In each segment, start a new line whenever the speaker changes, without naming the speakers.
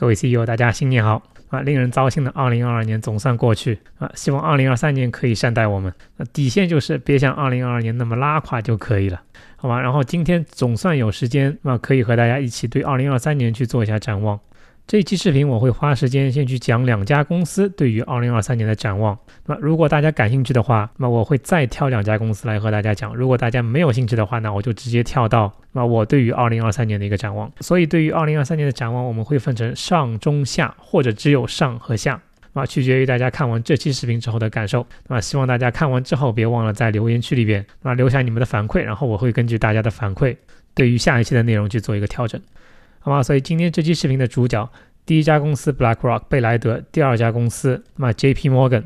各位 CEO，大家新年好啊！令人糟心的2022年总算过去啊，希望2023年可以善待我们。那底线就是别像2022年那么拉垮就可以了，好吧？然后今天总算有时间啊，可以和大家一起对2023年去做一下展望。这一期视频我会花时间先去讲两家公司对于二零二三年的展望。那如果大家感兴趣的话，那我会再挑两家公司来和大家讲。如果大家没有兴趣的话，那我就直接跳到那我对于二零二三年的一个展望。所以对于二零二三年的展望，我们会分成上中下，或者只有上和下，那取决于大家看完这期视频之后的感受。那希望大家看完之后别忘了在留言区里边那留下你们的反馈，然后我会根据大家的反馈对于下一期的内容去做一个调整。好吧，所以今天这期视频的主角，第一家公司 BlackRock 贝莱德，第二家公司那么 J.P.Morgan。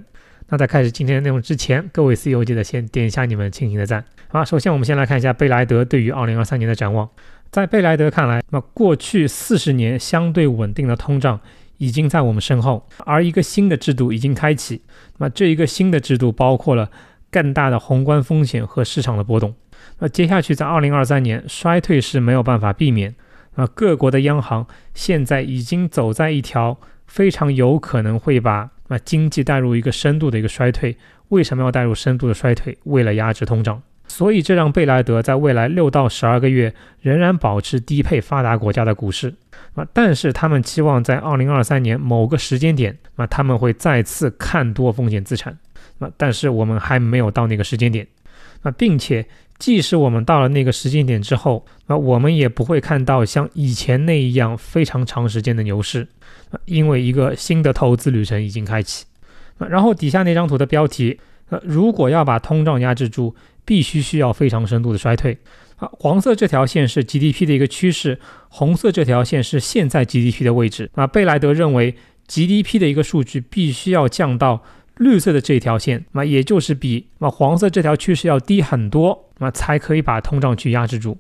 那在开始今天的内容之前，各位 CIO 记得先点一下你们亲亲的赞。好，首先我们先来看一下贝莱德对于2023年的展望。在贝莱德看来，那么过去四十年相对稳定的通胀已经在我们身后，而一个新的制度已经开启。那么这一个新的制度包括了更大的宏观风险和市场的波动。那接下去在2023年衰退是没有办法避免。啊，各国的央行现在已经走在一条非常有可能会把那经济带入一个深度的一个衰退。为什么要带入深度的衰退？为了压制通胀。所以，这让贝莱德在未来六到十二个月仍然保持低配发达国家的股市。啊，但是他们期望在二零二三年某个时间点，那他们会再次看多风险资产。那但是我们还没有到那个时间点。那并且。即使我们到了那个时间点之后，那我们也不会看到像以前那一样非常长时间的牛市，因为一个新的投资旅程已经开启。然后底下那张图的标题，呃，如果要把通胀压制住，必须需要非常深度的衰退。啊，黄色这条线是 GDP 的一个趋势，红色这条线是现在 GDP 的位置。那贝莱德认为 GDP 的一个数据必须要降到绿色的这条线，那也就是比那黄色这条趋势要低很多。那才可以把通胀去压制住。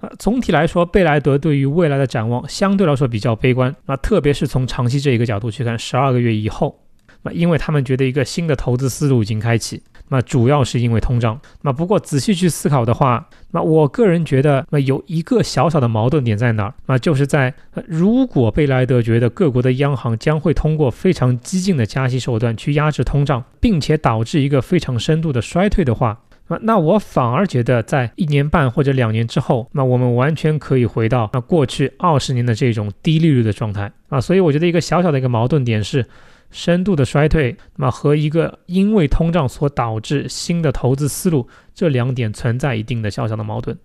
那总体来说，贝莱德对于未来的展望相对来说比较悲观。那特别是从长期这一个角度去看，十二个月以后，那因为他们觉得一个新的投资思路已经开启。那主要是因为通胀。那不过仔细去思考的话，那我个人觉得，那有一个小小的矛盾点在哪儿？那就是在如果贝莱德觉得各国的央行将会通过非常激进的加息手段去压制通胀，并且导致一个非常深度的衰退的话。那那我反而觉得，在一年半或者两年之后，那我们完全可以回到那过去二十年的这种低利率的状态啊，所以我觉得一个小小的一个矛盾点是，深度的衰退，那么和一个因为通胀所导致新的投资思路，这两点存在一定的小小的矛盾。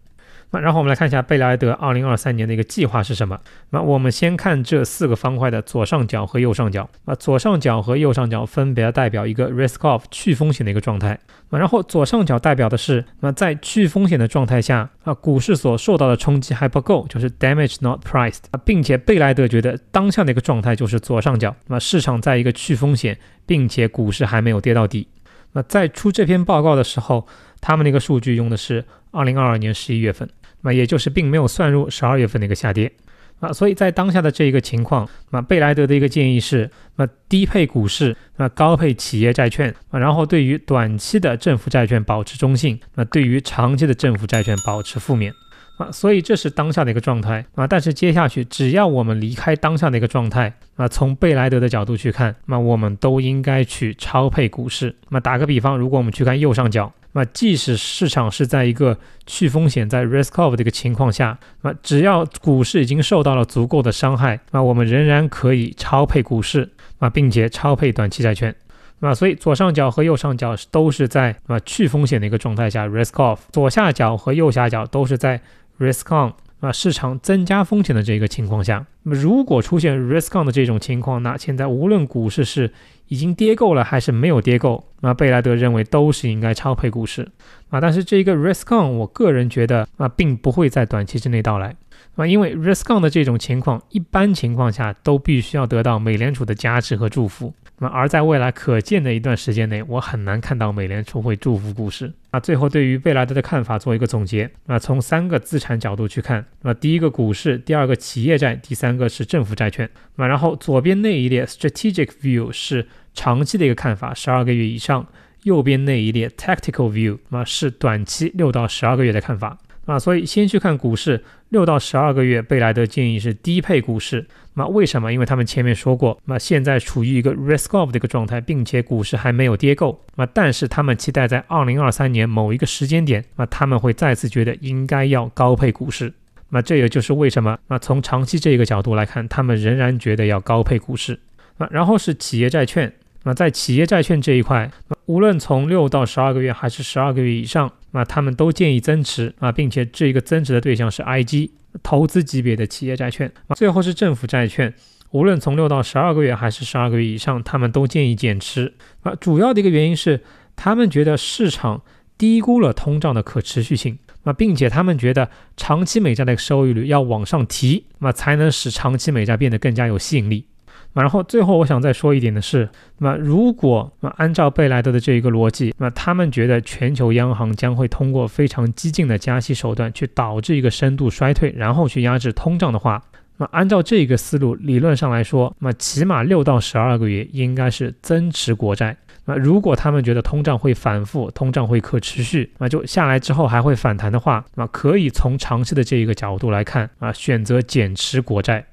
然后我们来看一下贝莱德2023年的一个计划是什么。那我们先看这四个方块的左上角和右上角。那左上角和右上角分别代表一个 risk-off 去风险的一个状态。那然后左上角代表的是，那在去风险的状态下，啊股市所受到的冲击还不够，就是 damage not priced。啊，并且贝莱德觉得当下的一个状态就是左上角。那市场在一个去风险，并且股市还没有跌到底。那在出这篇报告的时候，他们那个数据用的是2022年11月份。那也就是并没有算入十二月份的一个下跌啊，所以在当下的这一个情况，那贝莱德的一个建议是，那低配股市，那高配企业债券啊，然后对于短期的政府债券保持中性，那对于长期的政府债券保持负面啊，所以这是当下的一个状态啊，但是接下去只要我们离开当下的一个状态啊，从贝莱德的角度去看，那我们都应该去超配股市。那打个比方，如果我们去看右上角。那即使市场是在一个去风险、在 risk off 的一个情况下，那只要股市已经受到了足够的伤害，那我们仍然可以超配股市啊，并且超配短期债券。那所以左上角和右上角都是在啊去风险的一个状态下 risk off，左下角和右下角都是在 risk on。啊，市场增加风险的这个情况下，那么如果出现 risk on 的这种情况，那现在无论股市是已经跌够了还是没有跌够，那贝莱德认为都是应该超配股市啊。但是这一个 risk on，我个人觉得啊，并不会在短期之内到来。啊，因为 risk on 的这种情况，一般情况下都必须要得到美联储的加持和祝福。那么而在未来可见的一段时间内，我很难看到美联储会祝福股市。那最后对于贝莱德的看法做一个总结。那从三个资产角度去看，那第一个股市，第二个企业债，第三个是政府债券。那然后左边那一列 strategic view 是长期的一个看法，十二个月以上；右边那一列 tactical view 那是短期六到十二个月的看法。啊，所以先去看股市六到十二个月，贝莱德建议是低配股市。那为什么？因为他们前面说过，那现在处于一个 r e s c f f 的一个状态，并且股市还没有跌够。那但是他们期待在二零二三年某一个时间点，那他们会再次觉得应该要高配股市。那这也就是为什么，那从长期这个角度来看，他们仍然觉得要高配股市。那然后是企业债券。那在企业债券这一块，无论从六到十二个月还是十二个月以上。那他们都建议增持啊，并且这一个增持的对象是 IG 投资级别的企业债券，最后是政府债券。无论从六到十二个月还是十二个月以上，他们都建议减持。啊，主要的一个原因是，他们觉得市场低估了通胀的可持续性。那并且他们觉得长期美债的收益率要往上提，那才能使长期美债变得更加有吸引力。然后最后我想再说一点的是，那如果那按照贝莱德的这一个逻辑，那他们觉得全球央行将会通过非常激进的加息手段去导致一个深度衰退，然后去压制通胀的话，那按照这个思路理论上来说，那起码六到十二个月应该是增持国债。那如果他们觉得通胀会反复，通胀会可持续，那就下来之后还会反弹的话，那可以从长期的这一个角度来看啊，选择减持国债。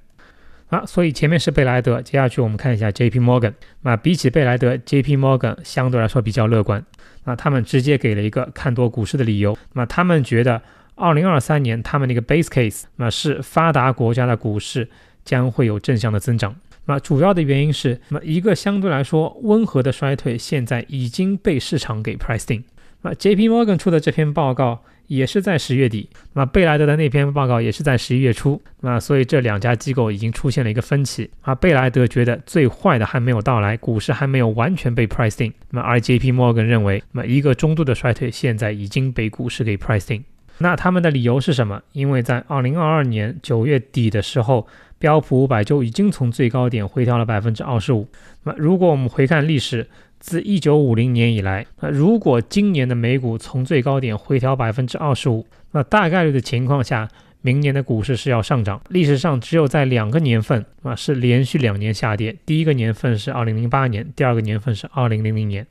啊，所以前面是贝莱德，接下去我们看一下 J P Morgan。那比起贝莱德，J P Morgan 相对来说比较乐观。那他们直接给了一个看多股市的理由。那他们觉得，二零二三年他们的一个 base case，那是发达国家的股市将会有正向的增长。那主要的原因是，那么一个相对来说温和的衰退现在已经被市场给 pricing。那 J P Morgan 出的这篇报告。也是在十月底，那贝莱德的那篇报告也是在十一月初，那所以这两家机构已经出现了一个分歧啊。贝莱德觉得最坏的还没有到来，股市还没有完全被 pricing。那么 RJP Morgan 认为，那么一个中度的衰退现在已经被股市给 pricing。那他们的理由是什么？因为在二零二二年九月底的时候，标普五百就已经从最高点回调了百分之二十五。那如果我们回看历史，自一九五零年以来，那如果今年的美股从最高点回调百分之二十五，那大概率的情况下，明年的股市是要上涨。历史上只有在两个年份啊是连续两年下跌，第一个年份是二零零八年，第二个年份是二零零零年。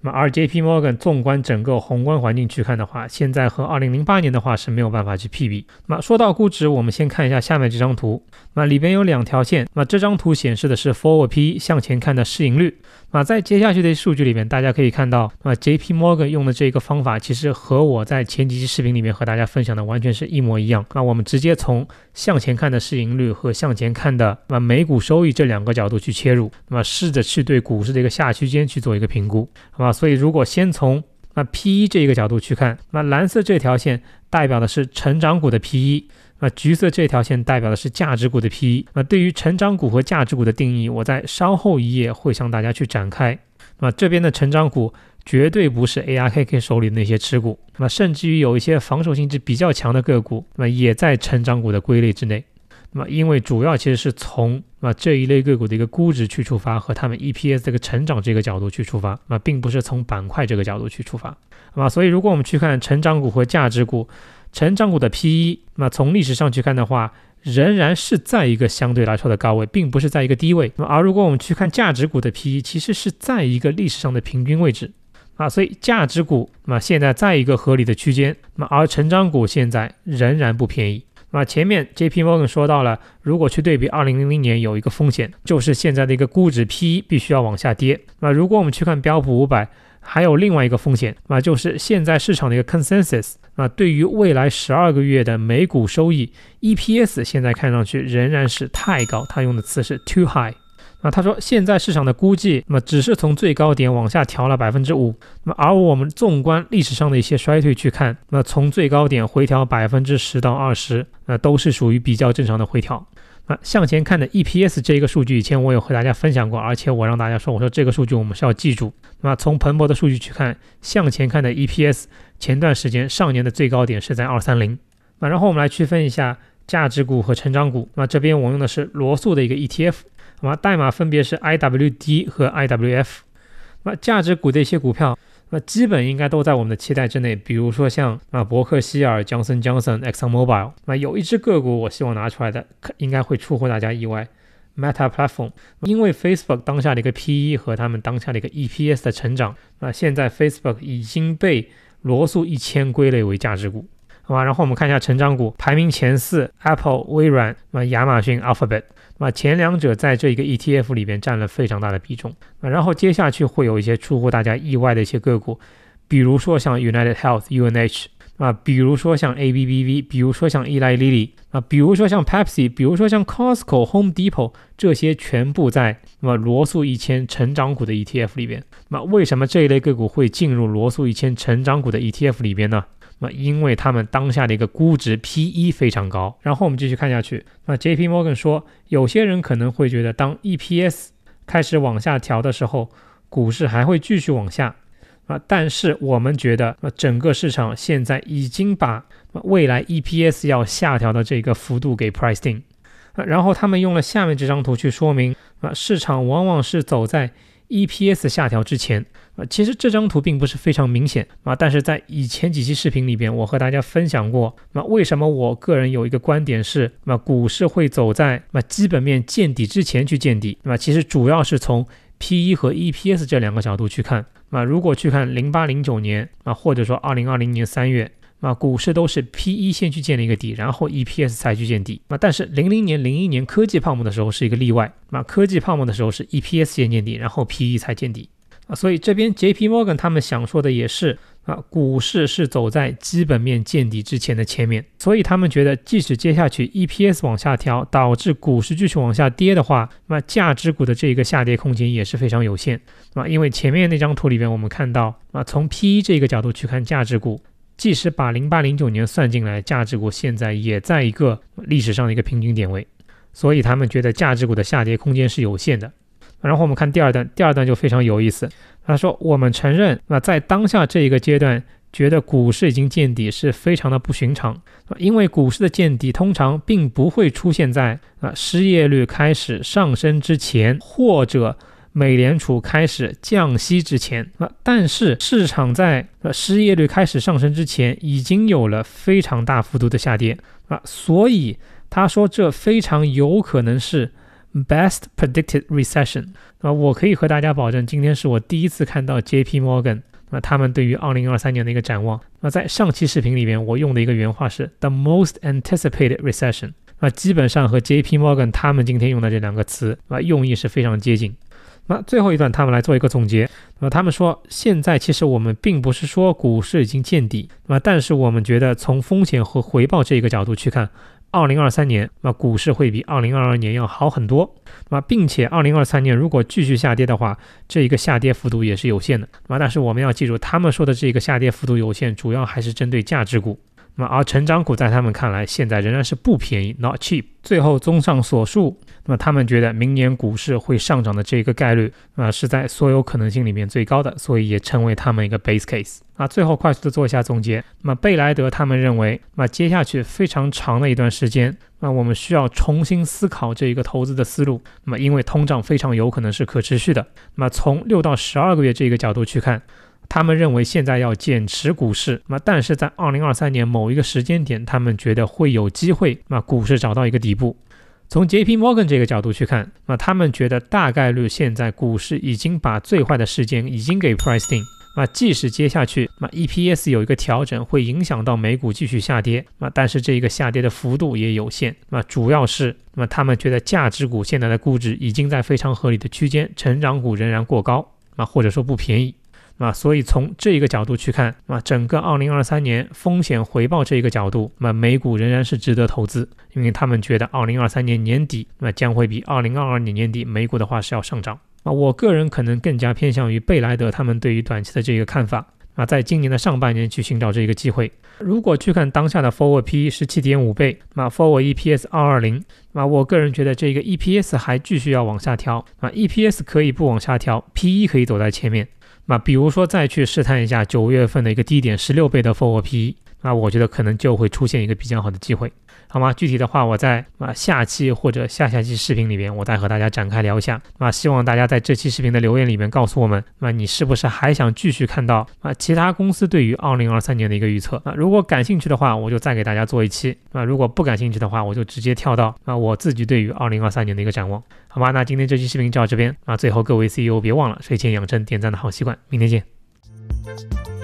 那 R J P Morgan 纵观整个宏观环境去看的话，现在和二零零八年的话是没有办法去 P 比。那说到估值，我们先看一下下面这张图，那里边有两条线，那这张图显示的是 Forward P 向前看的市盈率。啊，在接下去的数据里面，大家可以看到，那么 J P Morgan 用的这个方法，其实和我在前几期视频里面和大家分享的完全是一模一样。那我们直接从向前看的市盈率和向前看的那每股收益这两个角度去切入，那么试着去对股市的一个下区间去做一个评估，好吧？所以如果先从那 P 一这一个角度去看，那蓝色这条线代表的是成长股的 P 一。那橘色这条线代表的是价值股的 PE。那对于成长股和价值股的定义，我在稍后一页会向大家去展开。那这边的成长股绝对不是 ARKK 手里那些持股，那么甚至于有一些防守性质比较强的个股，那么也在成长股的归类之内。那么因为主要其实是从那这一类个股的一个估值去出发，和他们 EPS 这个成长这个角度去出发，那并不是从板块这个角度去出发。那么所以如果我们去看成长股和价值股。成长股的 P/E，那从历史上去看的话，仍然是在一个相对来说的高位，并不是在一个低位。那么，而如果我们去看价值股的 P/E，其实是在一个历史上的平均位置啊，所以价值股那么现在在一个合理的区间，那么而成长股现在仍然不便宜。那前面 J.P. Morgan 说到了，如果去对比2000年，有一个风险，就是现在的一个估值 P/E 必须要往下跌。那如果我们去看标普五百。还有另外一个风险，那就是现在市场的一个 consensus，那对于未来十二个月的每股收益 EPS，现在看上去仍然是太高。他用的词是 too high。那他说现在市场的估计，那么只是从最高点往下调了百分之五。那么而我们纵观历史上的一些衰退去看，那从最高点回调百分之十到二十，那都是属于比较正常的回调。啊，向前看的 EPS 这一个数据，以前我有和大家分享过，而且我让大家说，我说这个数据我们是要记住。那么从彭博的数据去看，向前看的 EPS，前段时间上年的最高点是在二三零。啊，然后我们来区分一下价值股和成长股。那这边我用的是罗素的一个 ETF，那么代码分别是 IWD 和 IWF。那价值股的一些股票。那基本应该都在我们的期待之内，比如说像啊伯克希尔、江森、江森、Exxon Mobil，那有一只个股我希望拿出来的，应该会出乎大家意外，Meta Platform，因为 Facebook 当下的一个 P E 和他们当下的一个 E P S 的成长，那现在 Facebook 已经被罗素一千归类为价值股，好吧？然后我们看一下成长股排名前四，Apple、微软、那亚马逊、Alphabet。那前两者在这一个 ETF 里边占了非常大的比重，啊，然后接下去会有一些出乎大家意外的一些个股，比如说像 United Health（UNH），啊，比如说像 ABBV，比如说像 Eli Lilly，啊，比如说像 Pepsi，比如说像 Costco、Home Depot 这些全部在那么罗素一千成长股的 ETF 里边。那为什么这一类个股会进入罗素一千成长股的 ETF 里边呢？那因为他们当下的一个估值 P/E 非常高，然后我们继续看下去。那 J.P.Morgan 说，有些人可能会觉得，当 EPS 开始往下调的时候，股市还会继续往下啊。但是我们觉得，那整个市场现在已经把未来 EPS 要下调的这个幅度给 price in。然后他们用了下面这张图去说明，啊，市场往往是走在。EPS 下调之前，啊，其实这张图并不是非常明显啊，但是在以前几期视频里边，我和大家分享过，那为什么我个人有一个观点是，那股市会走在那基本面见底之前去见底，那其实主要是从 P/E 和 EPS 这两个角度去看，那如果去看零八零九年，啊或者说二零二零年三月。那股市都是 P E 先去见立一个底，然后 E P S 才去见底。那但是零零年、零一年科技泡沫的时候是一个例外。那科技泡沫的时候是 E P S 先见底，然后 P E 才见底。啊，所以这边 J P Morgan 他们想说的也是啊，股市是走在基本面见底之前的前面。所以他们觉得，即使接下去 E P S 往下调，导致股市继续往下跌的话，那价值股的这一个下跌空间也是非常有限。啊，因为前面那张图里面我们看到啊，从 P E 这个角度去看价值股。即使把零八零九年算进来，价值股现在也在一个历史上的一个平均点位，所以他们觉得价值股的下跌空间是有限的。然后我们看第二段，第二段就非常有意思。他说：“我们承认，那在当下这一个阶段，觉得股市已经见底是非常的不寻常，因为股市的见底通常并不会出现在啊失业率开始上升之前，或者。”美联储开始降息之前啊，但是市场在呃失业率开始上升之前，已经有了非常大幅度的下跌啊，所以他说这非常有可能是 best predicted recession。那我可以和大家保证，今天是我第一次看到 J P Morgan 那他们对于二零二三年的一个展望。那在上期视频里面，我用的一个原话是 the most anticipated recession。那基本上和 J P Morgan 他们今天用的这两个词啊，用意是非常接近。那最后一段，他们来做一个总结。那么他们说，现在其实我们并不是说股市已经见底，那么但是我们觉得从风险和回报这一个角度去看，二零二三年，那股市会比二零二二年要好很多。那么并且二零二三年如果继续下跌的话，这一个下跌幅度也是有限的。那么但是我们要记住，他们说的这个下跌幅度有限，主要还是针对价值股。那么而成长股在他们看来，现在仍然是不便宜，not cheap。最后综上所述，那么他们觉得明年股市会上涨的这个概率啊，是在所有可能性里面最高的，所以也成为他们一个 base case。啊，最后快速的做一下总结。那么贝莱德他们认为，那么接下去非常长的一段时间，那我们需要重新思考这一个投资的思路。那么因为通胀非常有可能是可持续的，那么从六到十二个月这个角度去看。他们认为现在要减持股市，那但是在二零二三年某一个时间点，他们觉得会有机会，那股市找到一个底部。从 JP Morgan 这个角度去看，那他们觉得大概率现在股市已经把最坏的事件已经给 price g 那即使接下去，那 EPS 有一个调整，会影响到美股继续下跌，那但是这一个下跌的幅度也有限。那主要是，那么他们觉得价值股现在的估值已经在非常合理的区间，成长股仍然过高，那或者说不便宜。啊，所以从这一个角度去看，那整个二零二三年风险回报这一个角度，那美股仍然是值得投资，因为他们觉得二零二三年年底，那将会比二零二二年年底美股的话是要上涨。啊，我个人可能更加偏向于贝莱德他们对于短期的这个看法，啊，在今年的上半年去寻找这个机会。如果去看当下的 forward P 一十七点五倍，那 forward EPS 二二零，那我个人觉得这个 EPS 还继续要往下调，啊，EPS 可以不往下调，P e 可以走在前面。那比如说，再去试探一下九月份的一个低点，十六倍的 f o P 那我觉得可能就会出现一个比较好的机会，好吗？具体的话，我在啊下期或者下下期视频里面，我再和大家展开聊一下。那希望大家在这期视频的留言里面告诉我们，那你是不是还想继续看到啊其他公司对于二零二三年的一个预测？那如果感兴趣的话，我就再给大家做一期；啊如果不感兴趣的话，我就直接跳到啊我自己对于二零二三年的一个展望，好吗？那今天这期视频就到这边。啊最后各位 CEO 别忘了睡前养成点赞的好习惯，明天见。